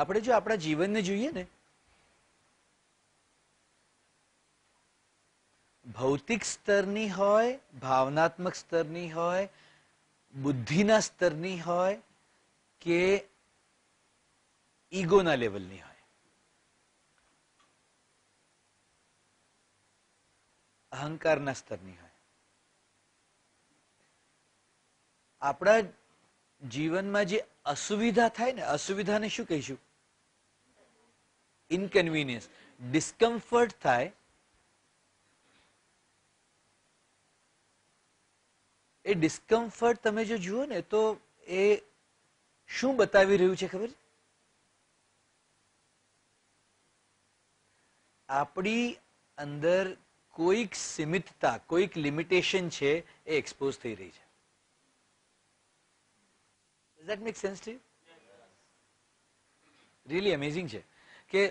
આપણે જો આપણા જીવનને જોઈએ ને ભૌતિક સ્તરની હોય ભાવનાત્મક સ્તરની હોય બુદ્ધિના સ્તરની હોય કે ઈગોના લેવલની હોય અહંકારના સ્તરની હોય આપણા જીવનમાં જે અસુવિધા થાય ને અસુવિધાને શું કહીશું ઇન્કન્વિનિયન્સ ડિસ્કમ્ફર્ટ થાય એ ડિસ્કમ્ફર્ટ તમે જો જુઓ ને તો એ શું બતાવી રહ્યું છે ખબર આપણી અંદર કોઈક સીમિતતા કોઈક લિમિટેશન છે એ એક્સપોઝ થઈ રહી છે that make sense to really amazing છે કે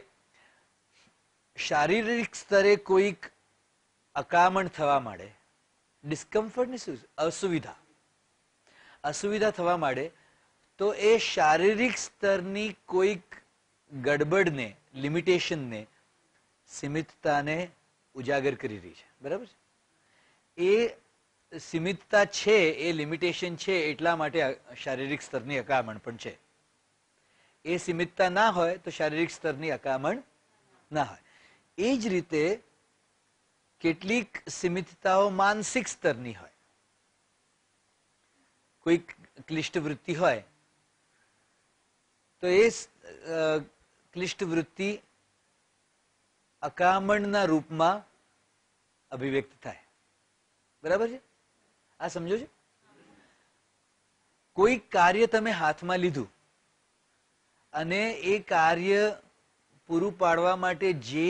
શારીરિક સ્તરે કોઈક અકામણ થવા માંડે ડિસ્કમ્ફર્ટની શું અસુવિધા અસુવિધા થવા માંડે તો એ શારીરિક સ્તરની કોઈક ગડબડને લિમિટેશનને સીમિતતાને ઉજાગર કરી રહી છે બરાબર છે એ સીમિતતા છે એ લિમિટેશન છે એટલા માટે શારીરિક સ્તરની અકામણ પણ છે એ સીમિતતા ના હોય તો શારીરિક સ્તરની અકામણ ના હોય એ જ રીતે કેટલીક સીમિતતાઓ માનસિક સ્તરની હોય કોઈ ક્લિષ્ટ વૃત્તિ હોય તો એ ક્લિષ્ટ વૃત્તિ અકામણના રૂપમાં અભિવ્યક્ત થાય બરાબર છે આ સમજો છો કોઈ કાર્ય તમે હાથમાં લીધું અને એ કાર્ય પૂરું પાડવા માટે જે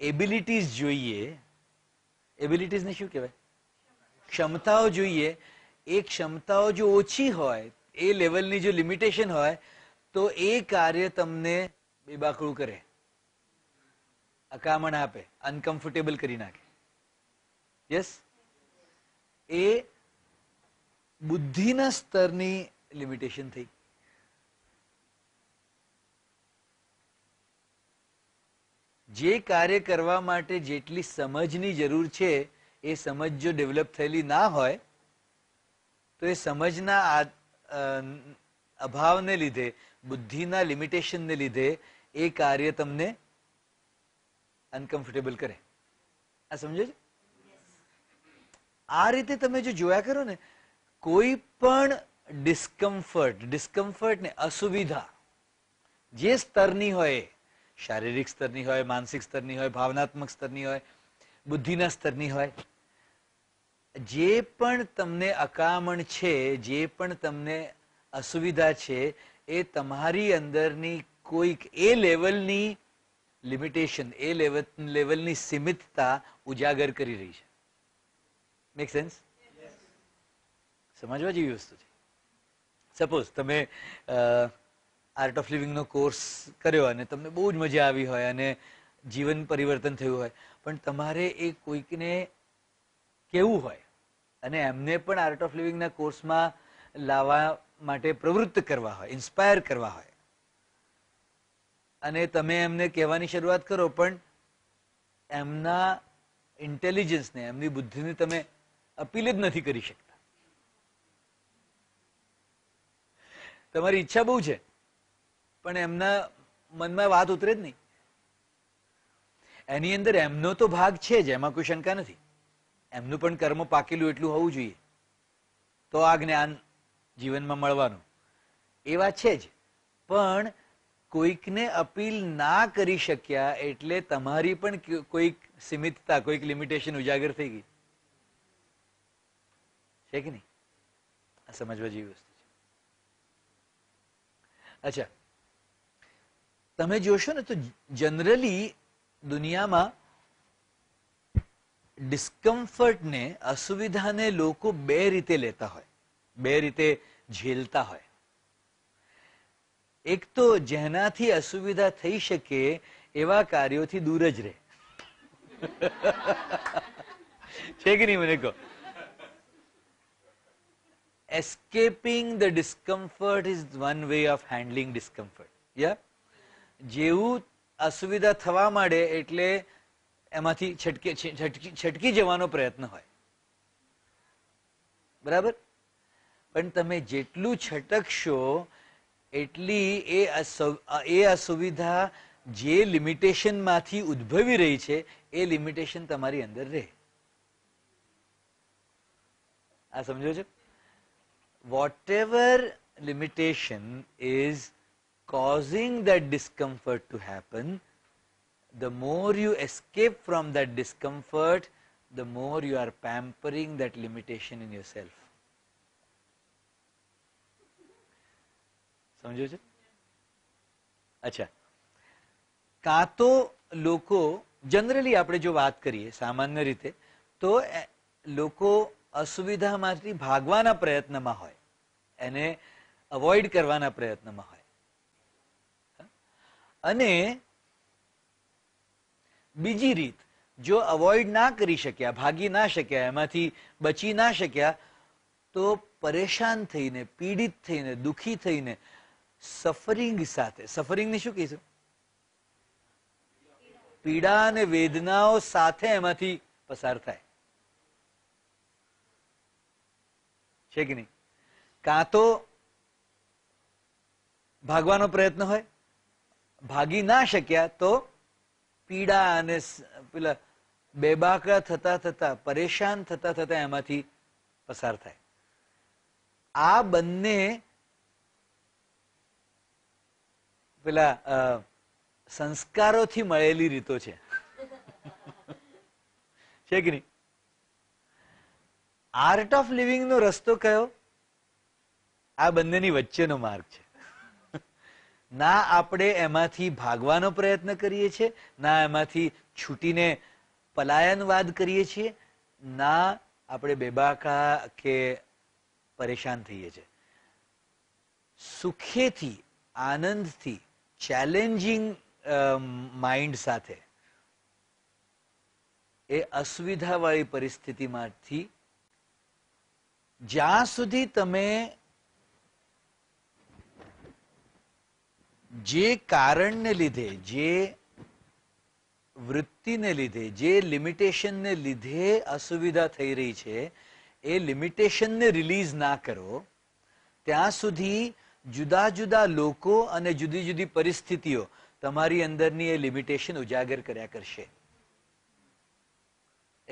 એબિલિટીઝ જોઈએ એબિલિટીઝને શું કહેવાય ક્ષમતાઓ જોઈએ એ ક્ષમતાઓ જો ઓછી હોય એ લેવલની જો લિમિટેશન હોય તો એ કાર્ય તમને બેબાકળું કરે અકામણ આપે અનકમ્ફર્ટેબલ કરી નાખે યસ એ બુદ્ધિના સ્તરની લિમિટેશન થઈ જે કાર્ય કરવા માટે જેટલી સમજની જરૂર છે એ સમજ જો ડેવલપ થયેલી ના હોય તો એ સમજના અભાવને લીધે બુદ્ધિના લિમિટેશનને લીધે એ કાર્ય તમને અનકમ્ફર્ટેબલ કરે આ સમજો છો આ રીતે તમે જો જોયા કરો ને કોઈ પણ ડિસ્કમ્ફર્ટ ડિસ્કમ્ફર્ટ ને અસુવિધા જે સ્તરની હોય શારીરિક સ્તરની હોય માનસિક સ્તરની હોય ભાવનાત્મક સ્તરની હોય બુદ્ધિના સ્તરની હોય જે પણ તમને અકામણ છે જે પણ તમને અસુવિધા છે એ તમારી અંદરની કોઈક એ લેવલની લિમિટેશન એ લેવલ લેવલની સીમિતતા ઉજાગર કરી રહી છે મેક સેન્સ સમજવા જેવી વસ્તુ છે સપોઝ તમે આર્ટ ઓફ લિવિંગનો કોર્સ કર્યો અને તમને બહુ જ મજા આવી હોય અને જીવન પરિવર્તન થયું હોય પણ તમારે એ કોઈકને કેવું હોય અને એમને પણ આર્ટ ઓફ લિવિંગના કોર્સમાં લાવવા માટે પ્રવૃત્ત કરવા હોય ઇન્સ્પાયર કરવા હોય અને તમે એમને કહેવાની શરૂઆત કરો પણ એમના ઇન્ટેલિજન્સને એમની બુદ્ધિને તમે અપીલ જ નથી કરી શકતા તમારી ઈચ્છા બહુ છે પણ એમના મનમાં વાત ઉતરે જ નહીં એની અંદર એમનો તો ભાગ છે જ એમાં કોઈ શંકા નથી એમનું પણ કર્મ પાકેલું એટલું હોવું જોઈએ તો આ જ્ઞાન જીવનમાં મળવાનું એ વાત છે જ પણ કોઈકને અપીલ ના કરી શક્યા એટલે તમારી પણ કોઈક સીમિતતા કોઈક લિમિટેશન ઉજાગર થઈ ગઈ છે કે નહીં આ સમજવા જેવી વસ્તુ છે અચ્છા તમે જોશો ને તો જનરલી દુનિયામાં ડિસ્કમ્ફર્ટ ડિસ્કમ્ફર્ટને અસુવિધાને લોકો બે રીતે લેતા હોય બે રીતે ઝેલતા હોય એક તો જેનાથી અસુવિધા થઈ શકે એવા કાર્યોથી દૂર જ રહે છે કે નહીં મને કહો escaping the discomfort is one way of handling discomfort yeah જેવું અસુવિધા થવા માંડે એટલે એમાંથી છટકી જવાનો પ્રયત્ન હોય બરાબર પણ તમે જેટલું છટકશો એટલી એ એ અસુવિધા જે લિમિટેશનમાંથી ઉદ્ભવી રહી છે એ લિમિટેશન તમારી અંદર રહે આ સમજો છો whatever limitation is causing that discomfort to happen, the more you escape from that discomfort, the more you are pampering that limitation in yourself. સમજો છે અચ્છા કાં તો લોકો જનરલી આપણે જો વાત કરીએ સામાન્ય રીતે તો લોકો અસુવિધામાંથી ભાગવાના પ્રયત્નમાં હોય એને અવોઇડ કરવાના પ્રયત્નમાં હોય અને બીજી રીત જો અવોઈડ ના કરી શક્યા ભાગી ના શક્યા એમાંથી બચી ના શક્યા તો પરેશાન થઈને પીડિત થઈને દુખી થઈને સફરિંગ સાથે સફરિંગ ને શું કહીશું પીડા અને વેદનાઓ સાથે એમાંથી પસાર થાય છે કે નહીં કાં તો ભાગવાનો પ્રયત્ન હોય ભાગી ના શક્યા તો પીડા અને પેલા બેબાકડા થતા થતા પરેશાન થતા થતા એમાંથી પસાર થાય આ બંને પેલા સંસ્કારોથી મળેલી રીતો છે છે કે નહીં આર્ટ ઓફ લિવિંગનો રસ્તો કયો આ બંનેની વચ્ચેનો માર્ગ છે ના આપણે એમાંથી ભાગવાનો પ્રયત્ન કરીએ છીએ ના એમાંથી છૂટીને પલાયનવાદ કરીએ છીએ ના આપણે બેબાકા કે પરેશાન થઈએ છીએ સુખેથી આનંદથી ચેલેન્જિંગ માઇન્ડ સાથે એ અસુવિધાવાળી પરિસ્થિતિમાંથી જ્યાં સુધી તમે જે કારણને લીધે જે વૃત્તિને લીધે જે લિમિટેશનને લીધે અસુવિધા થઈ રહી છે એ લિમિટેશનને રિલીઝ ના કરો ત્યાં સુધી જુદા જુદા લોકો અને જુદી જુદી પરિસ્થિતિઓ તમારી અંદરની એ લિમિટેશન ઉજાગર કર્યા કરશે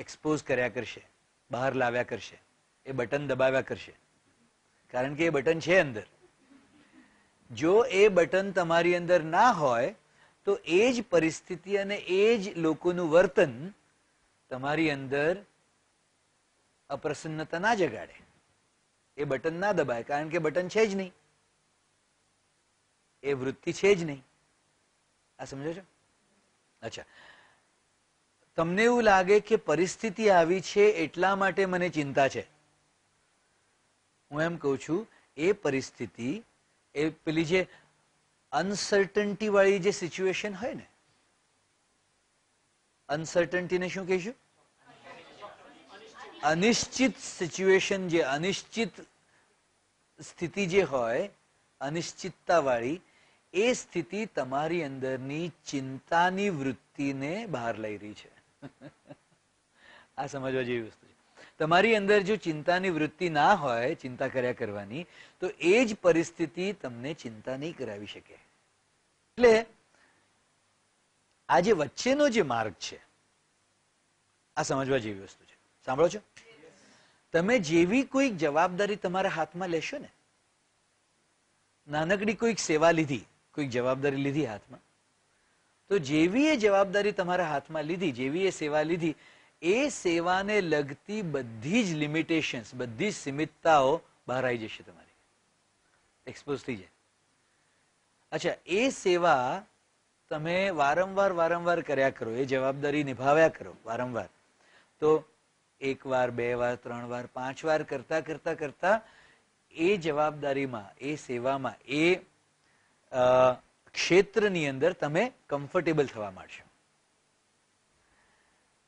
એક્સપોઝ કર્યા કરશે બહાર લાવ્યા કરશે એ બટન દબાવ્યા કરશે કારણ કે એ બટન છે અંદર જો એ બટન તમારી અંદર ના હોય તો એ જ પરિસ્થિતિ અને એ જ લોકોનું વર્તન તમારી અંદર અપ્રસન્નતા ના જગાડે એ બટન ના દબાય કારણ કે બટન છે જ નહીં એ વૃત્તિ છે જ નહીં આ સમજો છો અચ્છા તમને એવું લાગે કે પરિસ્થિતિ આવી છે એટલા માટે મને ચિંતા છે હું એમ કહું છું એ પરિસ્થિતિ એ પેલી જે અનસર્ટન્ટી વાળી જે સિચ્યુએશન હોય ને અનસર્ટન્ટીને શું કહીશું અનિશ્ચિત સિચ્યુએશન જે અનિશ્ચિત સ્થિતિ જે હોય અનિશ્ચિતતા વાળી એ સ્થિતિ તમારી અંદરની ચિંતાની વૃત્તિને બહાર લઈ રહી છે આ સમજવા જેવી વસ્તુ તમારી અંદર જો ચિંતાની વૃત્તિ ના હોય ચિંતા કર્યા કરવાની તો એ જ પરિસ્થિતિ તમને ચિંતા નહીં કરાવી શકે એટલે આ જે વચ્ચેનો જે માર્ગ છે આ સમજવા જેવી વસ્તુ છે સાંભળો છો તમે જેવી કોઈક જવાબદારી તમારા હાથમાં લેશો ને નાનકડી કોઈક સેવા લીધી કોઈક જવાબદારી લીધી હાથમાં તો જેવી એ જવાબદારી તમારા હાથમાં લીધી જેવી એ સેવા લીધી એ સેવાને લગતી બધી જ લિમિટેશન્સ બધી જ સીમિતતાઓ બહાર આવી જશે તમારી એક્સપોઝ થઈ જાય અચ્છા એ સેવા તમે વારંવાર વારંવાર કર્યા કરો એ જવાબદારી નિભાવ્યા કરો વારંવાર તો એક વાર બે વાર ત્રણ વાર પાંચ વાર કરતા કરતા કરતા એ જવાબદારીમાં એ સેવામાં એ ક્ષેત્રની અંદર તમે કમ્ફર્ટેબલ થવા માંડશો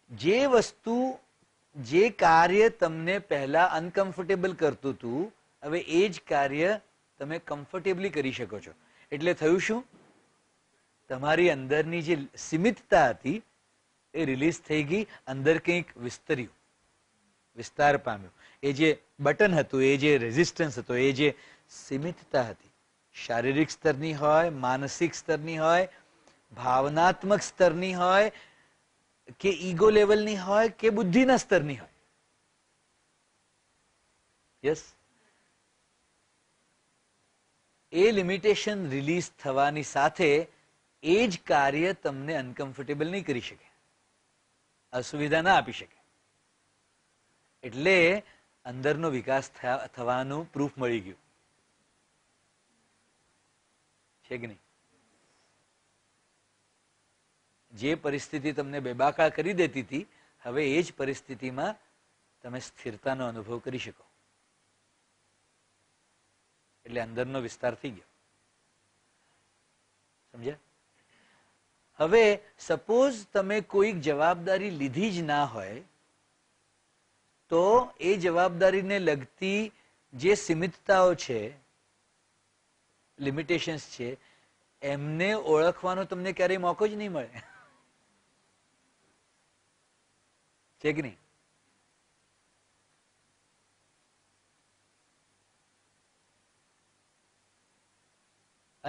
જે વસ્તુ જે કાર્ય તમને પહેલા અનકમ્ફર્ટેબલ કરતું હતું હવે એ જ કાર્ય તમે કમ્ફર્ટેબલી કરી શકો છો એટલે થયું શું તમારી અંદરની જે સીમિતતા હતી એ રિલીઝ થઈ ગઈ અંદર કંઈક વિસ્તર્યું વિસ્તાર પામ્યું એ જે બટન હતું એ જે રેઝિસ્ટન્સ હતો એ જે સીમિતતા હતી શારીરિક સ્તરની હોય માનસિક સ્તરની હોય ભાવનાત્મક સ્તરની હોય કે ઈગો લેવલની હોય કે બુદ્ધિના સ્તરની હોય યસ એ લિમિટેશન રિલીઝ થવાની સાથે એ જ કાર્ય તમને અનકમ્ફર્ટેબલ નહીં કરી શકે અસુવિધા ના આપી શકે એટલે અંદરનો વિકાસ થવાનું પ્રૂફ મળી ગયું છે કે નહીં જે પરિસ્થિતિ તમને બેબાકળ કરી દેતી હતી હવે એ જ પરિસ્થિતિમાં તમે સ્થિરતાનો અનુભવ કરી શકો એટલે અંદરનો વિસ્તાર થઈ ગયો સમજ્યા હવે સપોઝ તમે કોઈક જવાબદારી લીધી જ ના હોય તો એ જવાબદારીને લગતી જે સીમિતતાઓ છે લિમિટેશન્સ છે એમને ઓળખવાનો તમને ક્યારેય મોકો જ નહીં મળે છે કે નહીં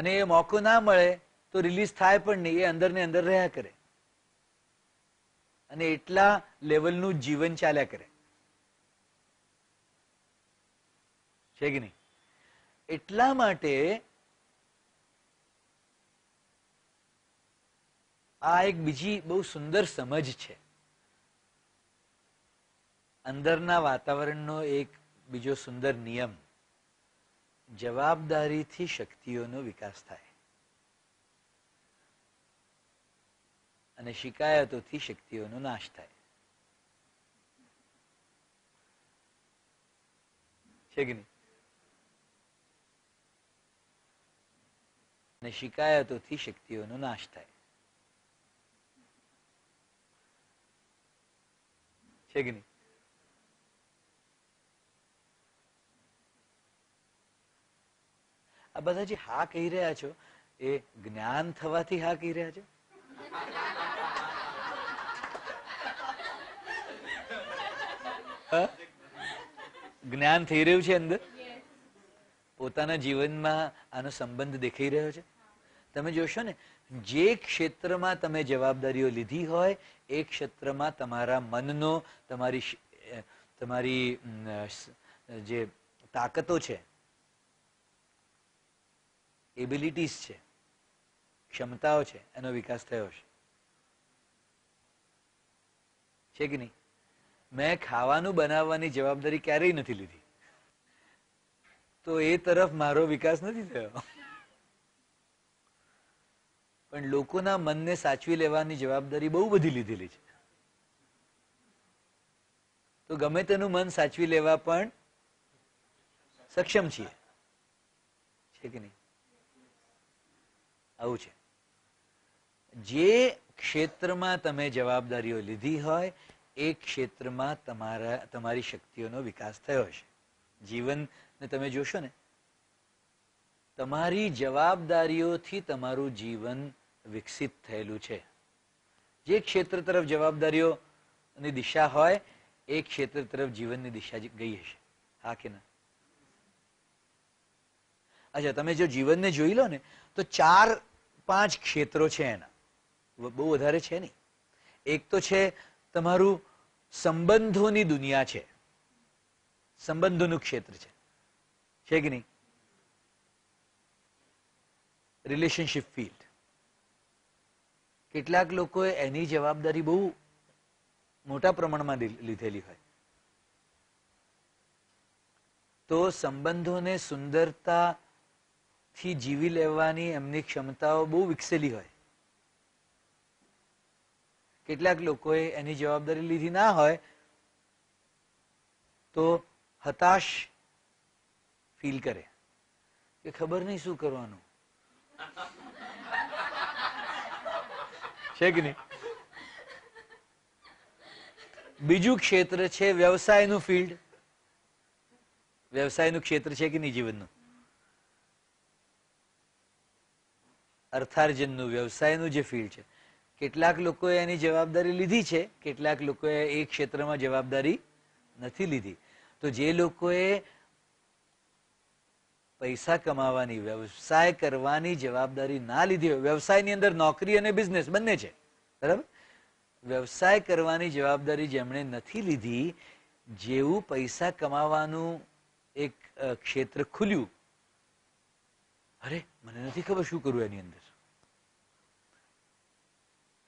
અને એ મોકો ના મળે તો રિલીઝ થાય પણ નહીં એ અંદર ને અંદર રહ્યા કરે અને એટલા લેવલનું જીવન ચાલ્યા કરે છે કે નહીં એટલા માટે આ એક બીજી બહુ સુંદર સમજ છે અંદરના વાતાવરણનો એક બીજો સુંદર નિયમ જવાબદારીથી શક્તિઓનો વિકાસ થાય અને શિકાયતોથી શક્તિઓનો નાશ થાય છે કે નહીં અને શિકાયતોથી શક્તિઓનો નાશ થાય છે કે નહીં આ બધા જે હા કહી રહ્યા છો એ જ્ઞાન થવાથી હા કહી રહ્યા છો જ્ઞાન થઈ રહ્યું છે અંદર પોતાના જીવનમાં આનો સંબંધ દેખાઈ રહ્યો છે તમે જોશો ને જે ક્ષેત્રમાં તમે જવાબદારીઓ લીધી હોય એ ક્ષેત્રમાં તમારા મનનો તમારી તમારી જે તાકાતો છે એબિલિટીઝ છે ક્ષમતાઓ છે એનો વિકાસ થયો છે છે કે નહીં મેં ખાવાનું બનાવવાની જવાબદારી ક્યારેય નથી લીધી તો એ તરફ મારો વિકાસ નથી થયો પણ લોકોના મનને સાચવી લેવાની જવાબદારી બહુ બધી લીધેલી છે તો ગમે તેનું મન સાચવી લેવા પણ સક્ષમ છીએ છે કે નહીં આવું છે જે ક્ષેત્રમાં તમે જવાબદારીઓ લીધી હોય એ ક્ષેત્રમાં તમારા તમારી શક્તિઓનો વિકાસ થયો હશે જીવનને તમે જોશો ને તમારી જવાબદારીઓથી તમારું જીવન વિકસિત થયેલું છે જે ક્ષેત્ર તરફ જવાબદારીઓની દિશા હોય એ ક્ષેત્ર તરફ જીવનની દિશા ગઈ હશે હા કે ના અચ્છા તમે જો જીવનને જોઈ લો ને તો ચાર પાંચ ક્ષેત્રો છે એના બહુ વધારે છે નહીં એક તો છે તમારું સંબંધોની દુનિયા છે સંબંધોનું ક્ષેત્ર છે કે નહીં રિલેશનશીપ ફિલ્ડ કેટલાક લોકોએ એની જવાબદારી બહુ મોટા પ્રમાણમાં લીધેલી હોય તો સંબંધોને સુંદરતા થી જીવી લેવાની એમની ક્ષમતાઓ બહુ વિકસેલી હોય કેટલાક લોકોએ એની જવાબદારી લીધી ના હોય તો હતાશ ફીલ કરે કે ખબર નહીં શું કરવાનું છે કે નહીં બીજું ક્ષેત્ર છે વ્યવસાયનું ફિલ્ડ વ્યવસાયનું ક્ષેત્ર છે કે નહીં જીવનનું અર્થાર્જનનું વ્યવસાયનું જે ફિલ્ડ છે કેટલાક લોકોએ એની જવાબદારી લીધી છે કેટલાક લોકોએ એ ક્ષેત્રમાં જવાબદારી નથી લીધી તો જે લોકોએ પૈસા કમાવાની વ્યવસાય કરવાની જવાબદારી ના લીધી હોય વ્યવસાયની અંદર નોકરી અને બિઝનેસ બંને છે બરાબર વ્યવસાય કરવાની જવાબદારી જેમણે નથી લીધી જેવું પૈસા કમાવાનું એક ક્ષેત્ર ખુલ્યું અરે મને નથી ખબર શું કરવું એની અંદર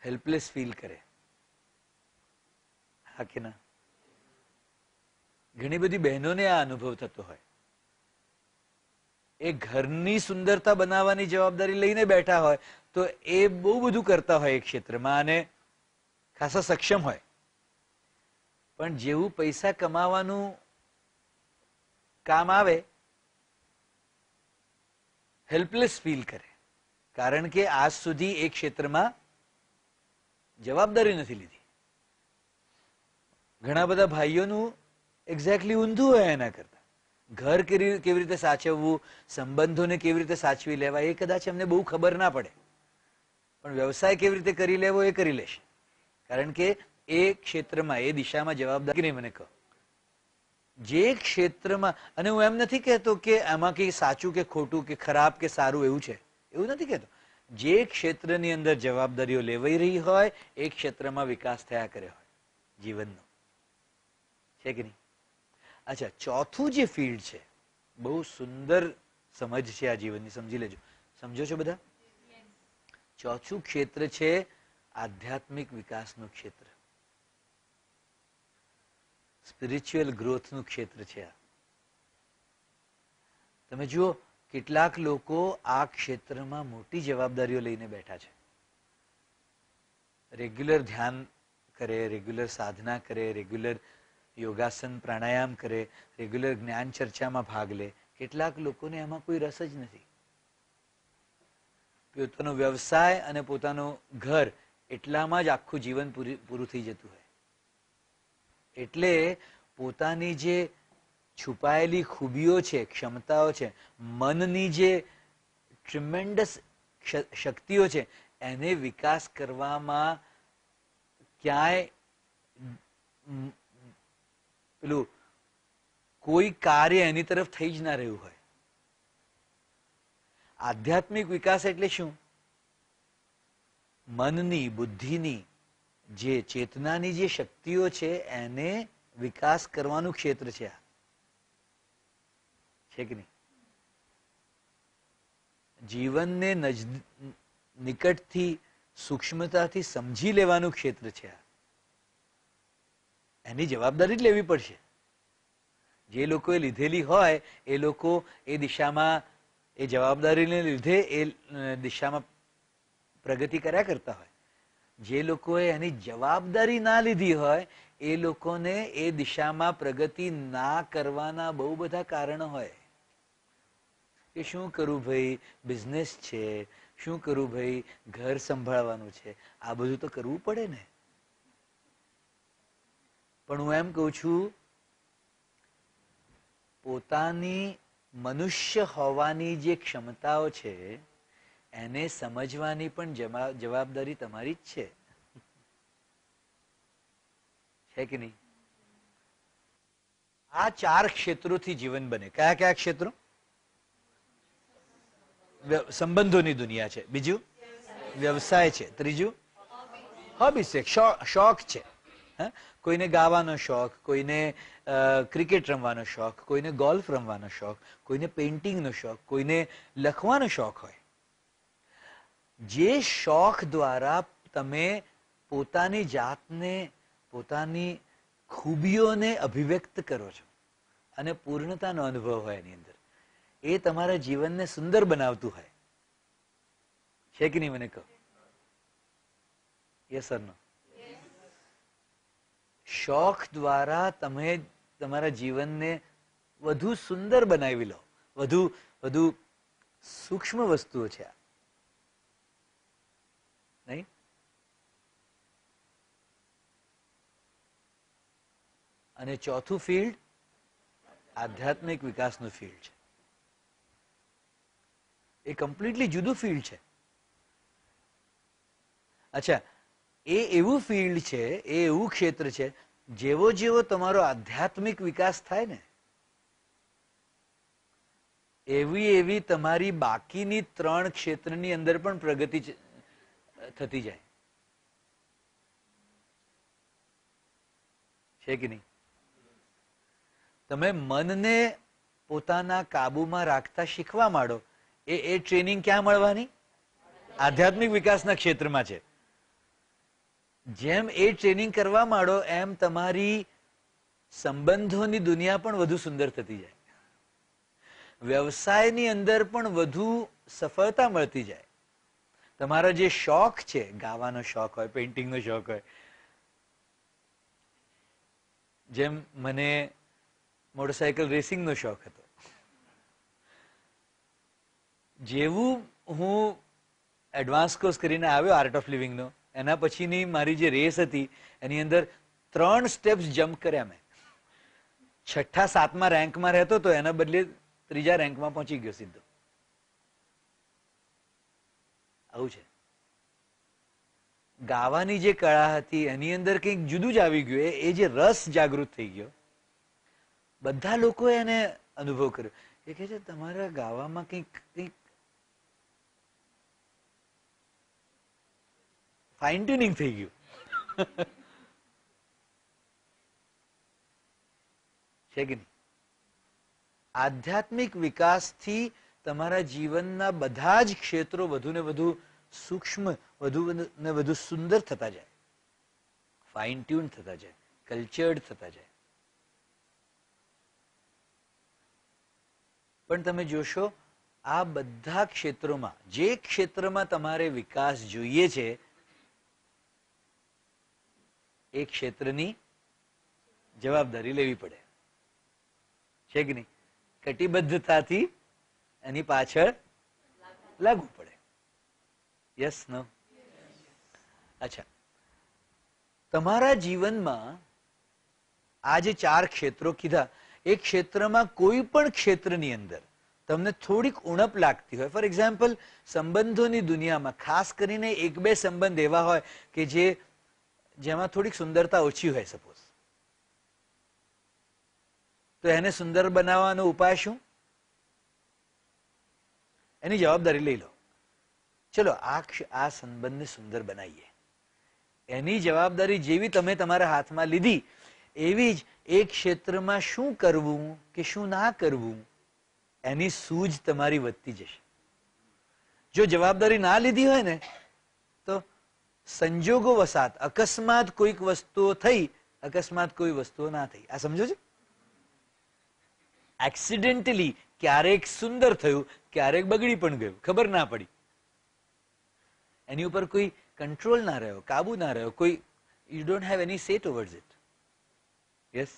હેલ્પલેસ ફીલ કરે હા કે ના ઘણી બધી બહેનોને આ અનુભવ થતો હોય એ ઘરની સુંદરતા બનાવવાની જવાબદારી લઈને બેઠા હોય તો એ બહુ બધું કરતા હોય એ ક્ષેત્રમાં અને ખાસા સક્ષમ હોય પણ જેવું પૈસા કમાવાનું કામ આવે હેલ્પલેસ ફીલ કરે કારણ કે આજ સુધી એ ક્ષેત્રમાં જવાબદારી નથી લીધી ઘણા બધા ભાઈઓનું એક્ઝેક્ટલી ઊંધું હોય એના કરતા ઘર કેવી રીતે સાચવવું સંબંધોને કેવી રીતે સાચવી લેવા એ કદાચ એમને બહુ ખબર ના પડે પણ વ્યવસાય કેવી રીતે કરી લેવો એ કરી લેશે કારણ કે એ ક્ષેત્રમાં એ દિશામાં જવાબદારી મને કહો જે ક્ષેત્રમાં અને હું એમ નથી કહેતો કે આમાં કંઈ સાચું કે ખોટું કે ખરાબ કે સારું એવું છે એવું નથી કહેતો જે ક્ષેત્રની અંદર જવાબદારીઓ લેવાઈ રહી હોય એ ક્ષેત્રમાં વિકાસ થયા કર્યો હોય જીવનનો છે કે નહીં અચ્છા ચોથું જે ફિલ્ડ છે બહુ સુંદર સમજ છે આ જીવનની સમજી લેજો સમજો છો બધા ચોથું ક્ષેત્ર છે આધ્યાત્મિક વિકાસનું ક્ષેત્ર સ્પિરિચ્યુઅલ ગ્રોથનું ક્ષેત્ર છે આ તમે જુઓ કેટલાક લોકો આ ક્ષેત્રમાં મોટી જવાબદારીઓ લઈને બેઠા છે રેગ્યુલર ધ્યાન કરે રેગ્યુલર સાધના કરે રેગ્યુલર યોગાસન પ્રાણાયામ કરે રેગ્યુલર જ્ઞાન ચર્ચામાં ભાગ લે કેટલાક લોકોને એમાં કોઈ રસ જ નથી પોતાનો વ્યવસાય અને પોતાનું ઘર એટલામાં જ આખું જીવન પૂરું થઈ જતું હોય એટલે પોતાની જે છુપાયેલી ખૂબીઓ છે ક્ષમતાઓ છે મનની જે ટ્રિમેન્ડસ શક્તિઓ છે એને વિકાસ કરવામાં ક્યાંય પેલું કોઈ કાર્ય એની તરફ થઈ જ ના રહ્યું હોય આધ્યાત્મિક વિકાસ એટલે શું મનની બુદ્ધિની જે ચેતનાની જે શક્તિઓ છે એને વિકાસ કરવાનું ક્ષેત્ર છે આ છે કે નહીં જીવનને નજ નિકટથી સૂક્ષ્મતાથી સમજી લેવાનું ક્ષેત્ર છે આ એની જવાબદારી જ લેવી પડશે જે લોકોએ લીધેલી હોય એ લોકો એ દિશામાં એ જવાબદારીને લીધે એ દિશામાં પ્રગતિ કર્યા કરતા હોય જે લોકોએ એની જવાબદારી ના લીધી હોય એ લોકોને એ દિશામાં પ્રગતિ ના કરવાના બહુ બધા કારણો હોય કે શું કરું ભાઈ બિઝનેસ છે શું કરું ભાઈ ઘર સંભાળવાનું છે આ બધું તો કરવું પડે ને પણ હું એમ કહું છું પોતાની મનુષ્ય હોવાની જે ક્ષમતાઓ છે એને સમજવાની પણ જવાબદારી તમારી જ છે છે કે નહીં આ ચાર ક્ષેત્રોથી જીવન બને કયા કયા ક્ષેત્રો સંબંધોની દુનિયા છે બીજું વ્યવસાય છે ત્રીજું હોબી છે શોખ છે કોઈને ગાવાનો શોખ કોઈને ક્રિકેટ રમવાનો શોખ કોઈને ગોલ્ફ રમવાનો શોખ કોઈને પેઇન્ટિંગનો શોખ કોઈને લખવાનો શોખ હોય જે શોખ દ્વારા તમે પોતાની જાતને પોતાની ખૂબીઓને અભિવ્યક્ત કરો છો અને પૂર્ણતાનો અનુભવ હોય એની અંદર એ તમારા જીવનને સુંદર બનાવતું હોય છે કે નહીં મને કહો યસ નો શોખ દ્વારા તમે તમારા જીવનને વધુ સુંદર બનાવી લો વધુ વધુ સૂક્ષ્મ વસ્તુઓ છે આ નહીં અને ચોથું ફિલ્ડ આધ્યાત્મિક વિકાસનું ફિલ્ડ છે એ કમ્પ્લીટલી જુદું ફિલ્ડ છે અચ્છા એ એવું ફિલ્ડ છે એ એવું ક્ષેત્ર છે જેવો જેવો તમારો આધ્યાત્મિક વિકાસ થાય ને એવી એવી તમારી બાકીની ત્રણ ક્ષેત્રની અંદર પણ પ્રગતિ થતી જાય છે કે નહીં તમે મનને પોતાના કાબુમાં રાખતા શીખવા માંડો એ એ ટ્રેનિંગ ક્યાં મળવાની આધ્યાત્મિક વિકાસના ક્ષેત્રમાં છે જેમ એ ટ્રેનિંગ કરવા માંડો એમ તમારી સંબંધોની દુનિયા પણ વધુ સુંદર થતી જાય વ્યવસાયની અંદર પણ વધુ સફળતા મળતી જાય તમારો જે શોખ છે ગાવાનો શોખ હોય પેઇન્ટિંગનો શોખ હોય જેમ મને મોટરસાયકલ રેસિંગનો શોખ હતો જેવું હું એડવાન્સ કોર્સ કરીને આવ્યો આર્ટ ઓફ લિવિંગનો એના પછીની મારી જે રેસ હતી એની અંદર ત્રણ સ્ટેપ્સ જમ્પ કર્યા મેં છઠ્ઠા સાતમા રેન્કમાં રહેતો તો એના બદલે ત્રીજા રેન્કમાં પહોંચી ગયો સીધો આવું છે ગાવાની જે કળા હતી એની અંદર કંઈક જુદું જ આવી ગયું એ જે રસ જાગૃત થઈ ગયો બધા લોકોએ એને અનુભવ કર્યો એ કહે છે તમારા ગાવામાં કંઈક કંઈક ફાઇન ટ્યુનિંગ થઈ ગયું છે કે નહીં આધ્યાત્મિક વિકાસથી તમારા જીવનના બધા જ ક્ષેત્રો વધુ ને વધુ સૂક્ષ્મ વધુ ને વધુ સુંદર થતા જાય ફાઇન ટ્યુન થતા જાય કલ્ચર્ડ થતા જાય પણ તમે જોશો આ બધા ક્ષેત્રોમાં જે ક્ષેત્રમાં તમારે વિકાસ જોઈએ છે એ ક્ષેત્રની જવાબદારી લેવી પડે છે કે નહીં કટિબદ્ધતાથી એની પાછળ લાગવું પડે યસ ન અચ્છા તમારા જીવનમાં આ જે ચાર ક્ષેત્રો કીધા એ ક્ષેત્રમાં કોઈ પણ ક્ષેત્રની અંદર તમને થોડીક ઉણપ લાગતી હોય ફોર એક્ઝામ્પલ સંબંધોની દુનિયામાં ખાસ કરીને એક બે સંબંધ એવા હોય કે જે જેમાં થોડીક સુંદરતા ઓછી હોય સપોઝ તો એને સુંદર બનાવવાનો ઉપાય શું એની જવાબદારી લઈ લો ચલો આ આ સંબંધને સુંદર બનાવીએ એની જવાબદારી જેવી તમે તમારા હાથમાં લીધી એવી જ એ ક્ષેત્રમાં શું કરવું કે શું ના કરવું એની સૂઝ તમારી વધતી જશે જો જવાબદારી ના લીધી હોય ને તો સંજોગો વસાત અકસ્માત કોઈક વસ્તુઓ થઈ અકસ્માત કોઈ વસ્તુઓ ના થઈ આ સમજો છો એક્સિડેન્ટલી ક્યારેક સુંદર થયું ક્યારેક બગડી પણ ગયું ખબર ના પડી એની ઉપર કોઈ કંટ્રોલ ના રહ્યો કાબુ ના રહ્યો કોઈ you don't have any set overs it yes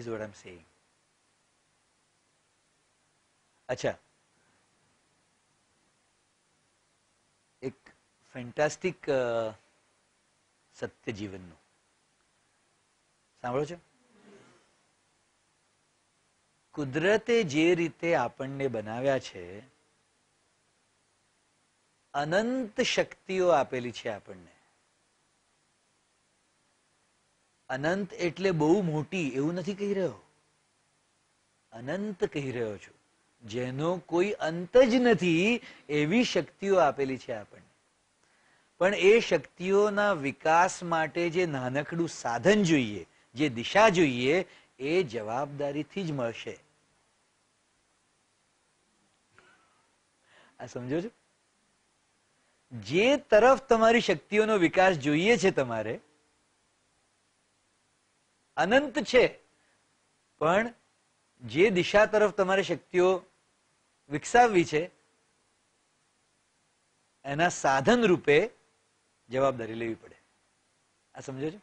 is what I am saying અચ્છા ફેન્ટાસ્ટિક સત્ય જીવનનું સાંભળો છો કુદરતે જે રીતે આપણને બનાવ્યા છે અનંત શક્તિઓ આપેલી છે આપણને અનંત એટલે બહુ મોટી એવું નથી કહી રહ્યો અનંત કહી રહ્યો છું જેનો કોઈ અંત જ નથી એવી શક્તિઓ આપેલી છે આપણને પણ એ શક્તિઓના વિકાસ માટે જે નાનકડું સાધન જોઈએ જે દિશા જોઈએ એ જવાબદારીથી જ મળશે આ સમજો છો જે તરફ તમારી શક્તિઓનો વિકાસ જોઈએ છે તમારે અનંત છે પણ જે દિશા તરફ તમારે શક્તિઓ વિકસાવવી છે એના સાધન રૂપે જવાબદારી લેવી પડે આ સમજો છો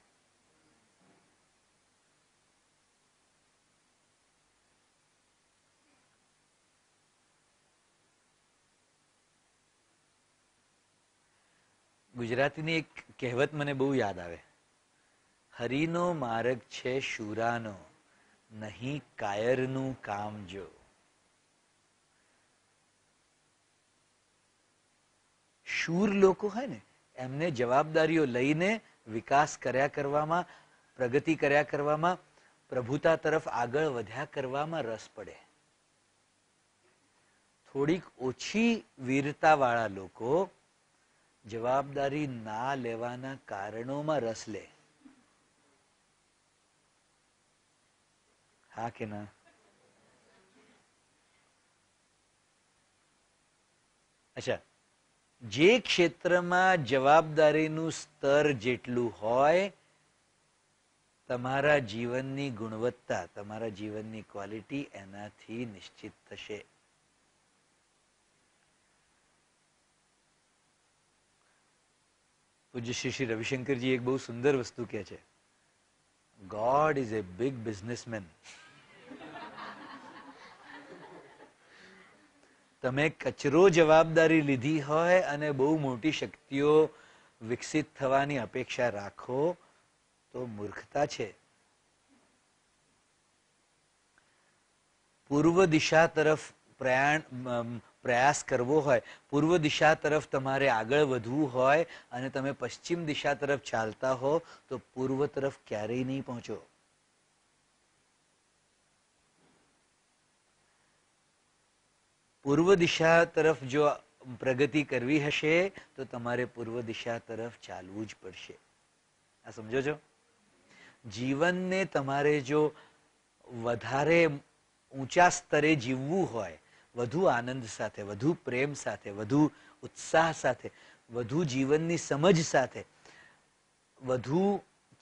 ગુજરાતીની એક કહેવત મને બહુ યાદ આવે હરિનો માર્ગ છે શુરાનો નહીં કાયરનું કામ જો શૂર લોકો હોય ને એમને જવાબદારીઓ લઈને વિકાસ કર્યા કરવામાં પ્રગતિ કર્યા કરવામાં પ્રભુતા તરફ આગળ વધ્યા કરવામાં રસ પડે થોડીક ઓછી વીરતાવાળા લોકો જવાબદારી ના લેવાના કારણોમાં રસ લે હા કે ના અચ્છા જે ક્ષેત્રમાં જવાબદારીનું સ્તર જેટલું હોય તમારા જીવનની ગુણવત્તા તમારા જીવનની ક્વોલિટી એનાથી નિશ્ચિત થશે પૂજ્ય શ્રી શ્રી રવિશંકરજી એક બહુ સુંદર વસ્તુ કહે છે God is a big businessman તમે કચરો જવાબદારી લીધી હોય અને બહુ મોટી શક્તિઓ વિકસિત થવાની અપેક્ષા રાખો તો મૂર્ખતા છે પૂર્વ દિશા તરફ પ્રયાણ પ્રયાસ કરવો હોય પૂર્વ દિશા તરફ તમારે આગળ વધવું હોય અને તમે પશ્ચિમ દિશા તરફ ચાલતા હો તો પૂર્વ તરફ ક્યારેય નહીં પહોંચો પૂર્વ દિશા તરફ જો પ્રગતિ કરવી હશે તો તમારે પૂર્વ દિશા તરફ ચાલવું જ પડશે આ સમજો છો જીવનને તમારે જો વધારે ઊંચા સ્તરે જીવવું હોય વધુ આનંદ સાથે વધુ પ્રેમ સાથે વધુ ઉત્સાહ સાથે વધુ જીવનની સમજ સાથે વધુ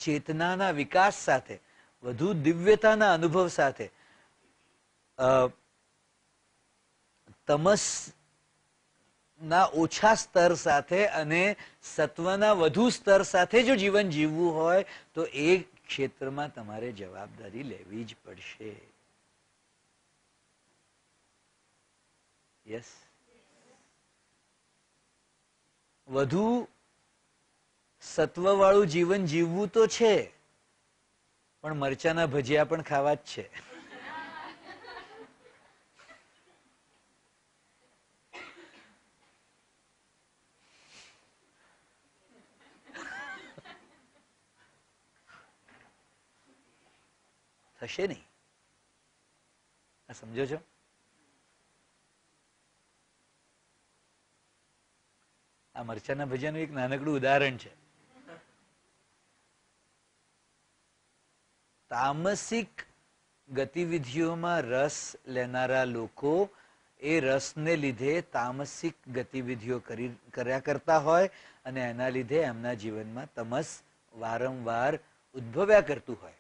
ચેતનાના વિકાસ સાથે વધુ દિવ્યતાના અનુભવ સાથે તમસના ઓછા સ્તર સાથે અને સત્વના વધુ સ્તર સાથે જો જીવન જીવવું હોય તો એ ક્ષેત્રમાં તમારે જવાબદારી લેવી જ પડશે યસ વધુ સત્વવાળું જીવન જીવવું તો છે પણ મરચાના ભજીયા પણ ખાવા જ છે થશે નહીં સમજો છો આ મરચાના ભજીયાનું એક નાનકડું ઉદાહરણ છે તામસિક ગતિવિધિઓમાં રસ લેનારા લોકો એ રસને લીધે તામસિક ગતિવિધિઓ કરી કર્યા કરતા હોય અને એના લીધે એમના જીવનમાં તમસ વારંવાર ઉદ્ભવ્યા કરતું હોય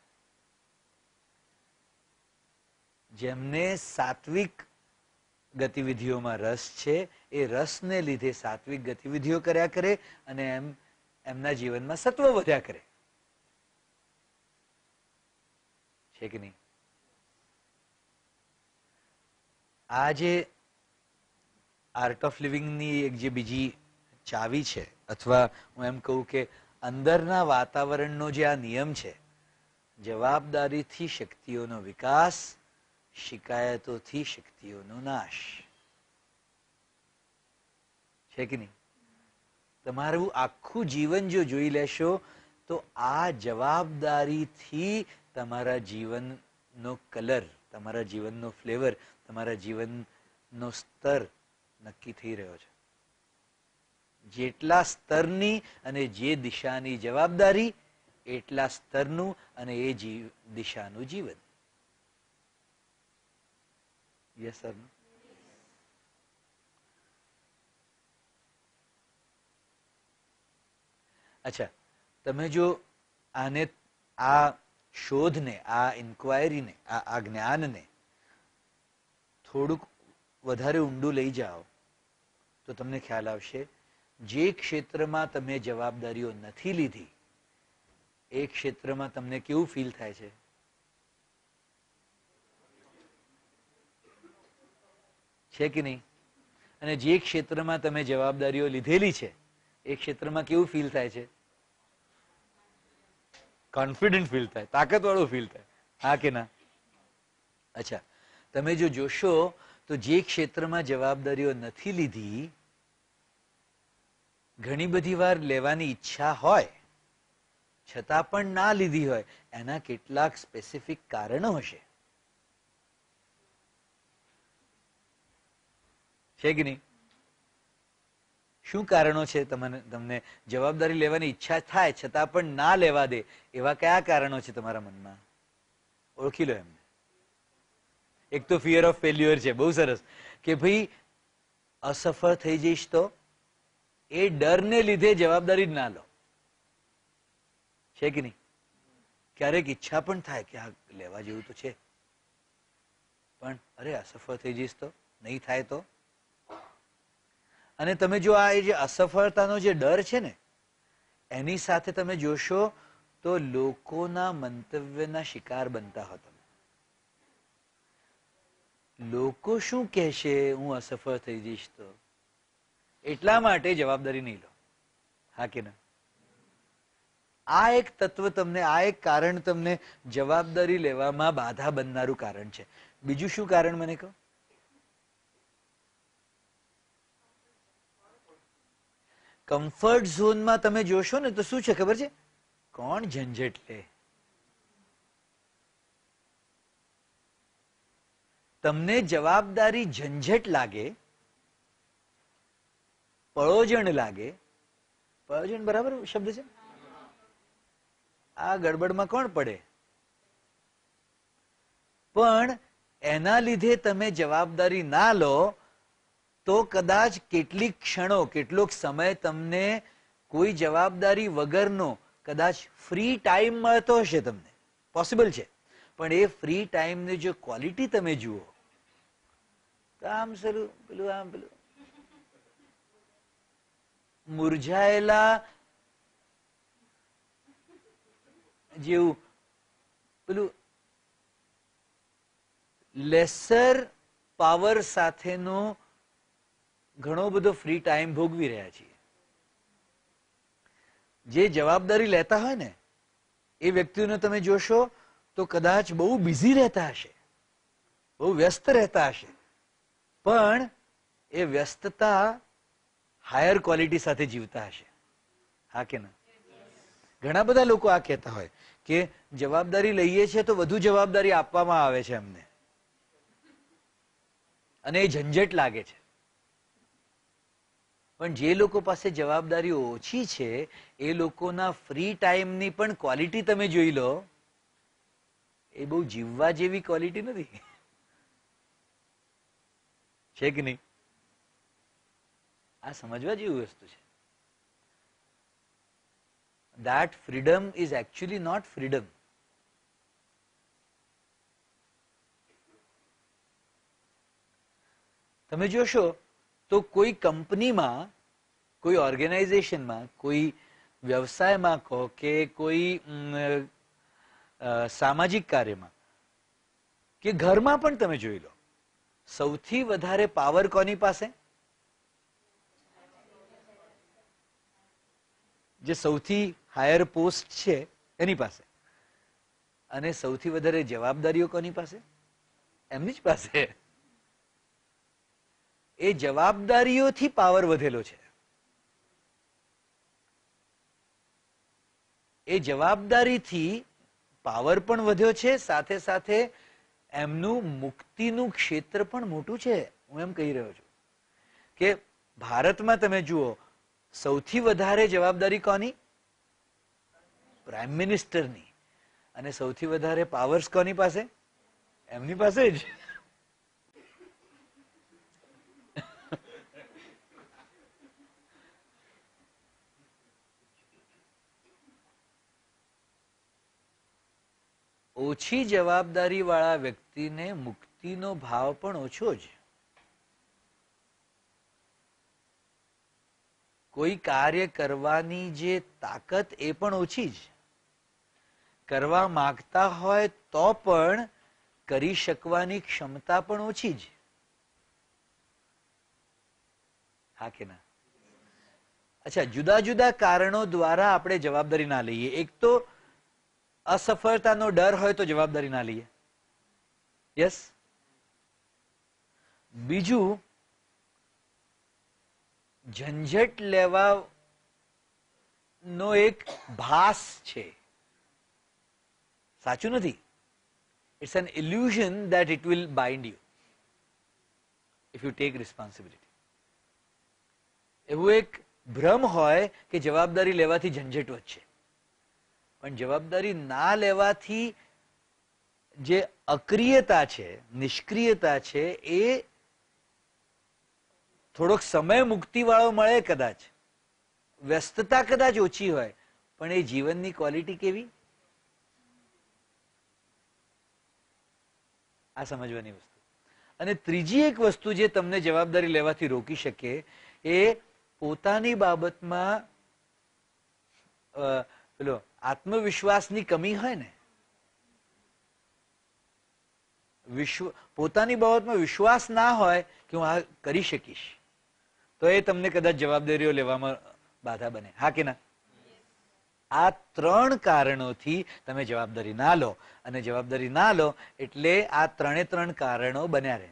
જેમને સાત્વિક ગતિવિધિઓમાં રસ છે એ રસને લીધે સાત્વિક ગતિવિધિઓ કર્યા કરે અને એમ એમના જીવનમાં સત્વ વધ્યા કરે છે કે નહીં આ જે આર્ટ ઓફ લિવિંગની એક જે બીજી ચાવી છે અથવા હું એમ કહું કે અંદરના વાતાવરણનો જે આ નિયમ છે જવાબદારીથી શક્તિઓનો વિકાસ શિકાયતોથી શક્તિઓનો નાશ છે કે નહીં તમારું આખું જીવન જો જોઈ લેશો તો આ જવાબદારીથી તમારા જીવનનો કલર તમારા જીવનનો ફ્લેવર તમારા જીવનનો સ્તર નક્કી થઈ રહ્યો છે જેટલા સ્તરની અને જે દિશાની જવાબદારી એટલા સ્તરનું અને એ દિશાનું જીવન Yes or no? અચ્છા તમે જો આને આ શોધને આ ઇન્ક્વાયરીને આ જ્ઞાનને થોડુંક વધારે ઊંડું લઈ જાઓ તો તમને ખ્યાલ આવશે જે ક્ષેત્રમાં તમે જવાબદારીઓ નથી લીધી એ ક્ષેત્રમાં તમને કેવું ફીલ થાય છે છે કે નહીં અને જે ક્ષેત્રમાં તમે જવાબદારીઓ લીધેલી છે એ ક્ષેત્રમાં કેવું ફીલ થાય છે કોન્ફિડન્ટ ફીલ થાય તાકાત વાળું ફીલ થાય હા કે ના અચ્છા તમે જો જોશો તો જે ક્ષેત્રમાં જવાબદારીઓ નથી લીધી ઘણી બધી વાર લેવાની ઈચ્છા હોય છતાં પણ ના લીધી હોય એના કેટલાક સ્પેસિફિક કારણો હશે છે કે નહીં શું કારણો છે તમને તમને જવાબદારી લેવાની ઈચ્છા થાય છતાં પણ ના લેવા દે એવા કયા કારણો છે તમારા મનમાં ઓળખી લો એમને એક તો ફિયર ઓફ ફેલ્યુઅર છે બહુ સરસ કે ભાઈ અસફળ થઈ જઈશ તો એ ડરને લીધે જવાબદારી જ ના લો છે કે નહીં ક્યારેક ઈચ્છા પણ થાય કે આ લેવા જેવું તો છે પણ અરે અસફળ થઈ જઈશ તો નહીં થાય તો અને તમે જો આ જે અસફળતાનો જે ડર છે ને એની સાથે તમે જોશો તો લોકોના મંતવ્યના શિકાર બનતા હો તમે લોકો શું કહેશે હું અસફળ થઈ જઈશ તો એટલા માટે જવાબદારી નહીં લો હા કે ના આ એક તત્વ તમને આ એક કારણ તમને જવાબદારી લેવામાં બાધા બનનારું કારણ છે બીજું શું કારણ મને કહો કમ્ફર્ટ ઝોનમાં તમે જોશો ને તો શું છે ખબર છે કોણ ઝંઝટ લે તમને જવાબદારી ઝંઝટ લાગે પળોજણ લાગે પળોજણ બરાબર શબ્દ છે આ ગડબડમાં કોણ પડે પણ એના લીધે તમે જવાબદારી ના લો તો કદાચ કેટલીક ક્ષણો કેટલોક સમય તમને કોઈ જવાબદારી વગરનો કદાચ ફ્રી ટાઈમ મળતો હશે તમને પોસિબલ છે પણ એ ફ્રી ટાઈમની જો ક્વોલિટી તમે જુઓ તો આમ સરું પેલું આમ પેલું મુરઝાયેલા જેવું પેલું લેસર પાવર સાથેનો ઘણો બધો ફ્રી ટાઈમ ભોગવી રહ્યા છીએ જે જવાબદારી લેતા હોય ને એ વ્યક્તિઓને તમે જોશો તો કદાચ બહુ બિઝી રહેતા હશે બહુ વ્યસ્ત રહેતા હશે પણ એ વ્યસ્તતા હાયર ક્વોલિટી સાથે જીવતા હશે હા કે ના ઘણા બધા લોકો આ કહેતા હોય કે જવાબદારી લઈએ છીએ તો વધુ જવાબદારી આપવામાં આવે છે અમને અને એ ઝંઝટ લાગે છે પણ જે લોકો પાસે જવાબદારી ઓછી છે એ લોકોના ફ્રી ટાઈમની પણ ક્વોલિટી તમે જોઈ લો એ બહુ જીવવા જેવી ક્વોલિટી નથી છે કે નહીં આ સમજવા જેવી વસ્તુ છે that freedom is actually not freedom તમે જોશો તો કોઈ કંપનીમાં કોઈ ઓર્ગેનાઇઝેશનમાં કોઈ વ્યવસાયમાં કહો કે કોઈ સામાજિક કાર્યમાં કે ઘરમાં પણ તમે જોઈ લો સૌથી વધારે પાવર કોની પાસે જે સૌથી હાયર પોસ્ટ છે એની પાસે અને સૌથી વધારે જવાબદારીઓ કોની પાસે એમની જ પાસે એ જવાબદારીઓથી પાવર વધેલો છે એ જવાબદારીથી પાવર પણ વધ્યો છે સાથે સાથે એમનું મુક્તિનું ક્ષેત્ર પણ મોટું છે હું એમ કહી રહ્યો છું કે ભારતમાં તમે જુઓ સૌથી વધારે જવાબદારી કોની પ્રાઇમ મિનિસ્ટરની અને સૌથી વધારે પાવર્સ કોની પાસે એમની પાસે જ ઓછી જવાબદારીવાળા વ્યક્તિને મુક્તિનો ભાવ પણ ઓછો જ કોઈ કાર્ય કરવાની જે તાકાત એ પણ ઓછી જ કરવા માંગતા હોય તો પણ કરી શકવાની ક્ષમતા પણ ઓછી જ હા કે ના અચ્છા જુદા જુદા કારણો દ્વારા આપણે જવાબદારી ના લઈએ એક તો અસફળતાનો ડર હોય તો જવાબદારી ના લઈએ યસ બીજું ઝંઝટ લેવા નો એક ભાસ છે સાચું નથી it's an illusion that it will bind you if you take responsibility એવું એક ભ્રમ હોય કે જવાબદારી લેવાથી ઝંઝટ વધશે પણ જવાબદારી ના લેવાથી જે અક્રિયતા છે નિષ્ક્રિયતા છે એ થોડોક સમય મુક્તિ વાળો મળે કદાચ વ્યસ્તતા કદાચ ઓછી હોય પણ એ જીવનની ક્વોલિટી કેવી આ સમજવાની વસ્તુ અને ત્રીજી એક વસ્તુ જે તમને જવાબદારી લેવાથી રોકી શકે એ પોતાની બાબતમાં પેલો આત્મવિશ્વાસની કમી હોય ને વિશ્વ પોતાની બાબતમાં વિશ્વાસ ના હોય કે હું આ કરી શકીશ તો એ તમને કદાચ જવાબદારીઓ લેવામાં બાધા બને હા કે ના આ ત્રણ કારણોથી તમે જવાબદારી ના લો અને જવાબદારી ના લો એટલે આ ત્રણે ત્રણ કારણો બન્યા રહે